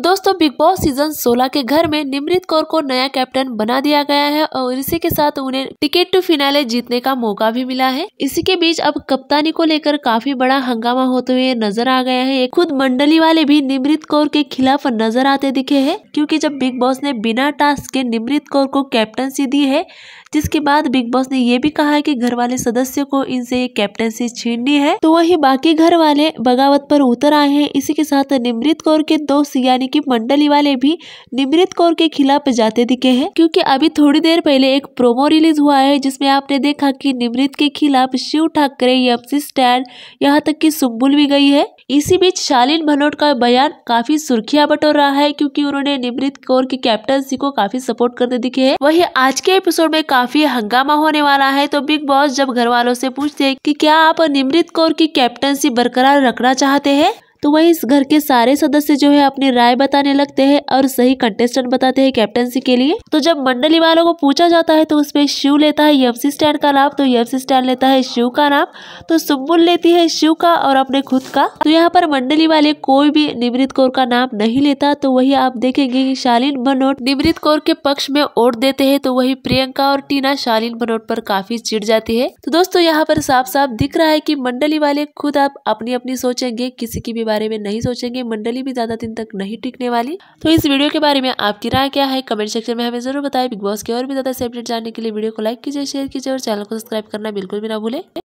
तो दोस्तों big boss season 16 के घर में निमृत कौर को नया कैप्टन बना दिया गया है और इसी के साथ उन्हें टिकट टू फिनाले जीतने का मौका भी मिला है इसी के बीच अब कप्तानी को लेकर काफी बड़ा हंगामा होते हुए नजर आ गया है खुद मंडली वाले भी निमृत कौर के खिलाफ नजर आते दिखे है क्यूँकी जब बिग बॉस ने बिना टास्क के निमृत कौर को कैप्टनसी दी है जिसके बाद बिग बॉस ने ये भी कहा है कि घर वाले सदस्य को इनसे ये कैप्टनसी छीननी है तो वही बाकी घर वाले बगावत पर उतर आए हैं इसी के साथ निमृत कौर के दोस्त यानी कि मंडली वाले भी निमृत कौर के खिलाफ जाते दिखे हैं क्योंकि अभी थोड़ी देर पहले एक प्रोमो रिलीज हुआ है जिसमें आपने देखा कि निमृत के खिलाफ शिव ठाकरे यमसी स्टैंड यहाँ तक कि सुम्बुल भी गई है इसी बीच शालीन भनोट का बयान काफी सुर्खियां बटोर रहा है क्योंकि उन्होंने निमृत कौर की कैप्टनसी को काफी सपोर्ट करते दिखे है वही आज के एपिसोड में काफी हंगामा होने वाला है तो बिग बॉस जब घर वालों से पूछते हैं की क्या आप निमृत कौर की कैप्टनसी बरकरार रखना चाहते हैं तो वहीं इस घर के सारे सदस्य जो है अपनी राय बताने लगते हैं और सही कंटेस्टेंट बताते हैं कैप्टनसी के लिए तो जब मंडली वालों को पूछा जाता है तो उसमें शिव लेता है यमसी स्टैंड का नाम तो यमसी स्टैंड लेता है शिव का नाम तो सुबुल लेती है शिव का और अपने खुद का तो यहाँ पर मंडली वाले कोई भी निमृत कौर का नाम नहीं लेता तो वही आप देखेंगे की शालीन बनोट निमृत कौर के पक्ष में वोट देते हैं तो वही प्रियंका और टीना शालीन बनोट पर काफी चिड़ जाती है तो दोस्तों यहाँ पर साफ साफ दिख रहा है की मंडली वाले खुद आप अपनी अपनी सोचेंगे किसी की भी बारे में नहीं सोचेंगे मंडली भी ज्यादा दिन तक नहीं टिकने वाली तो इस वीडियो के बारे में आपकी राय क्या है कमेंट सेक्शन में हमें जरूर बताएं बिग बॉस के और भी ज्यादा से अपडेट जानने के लिए वीडियो को लाइक कीजिए शेयर कीजिए और चैनल को सब्सक्राइब करना बिल्कुल भी ना भूले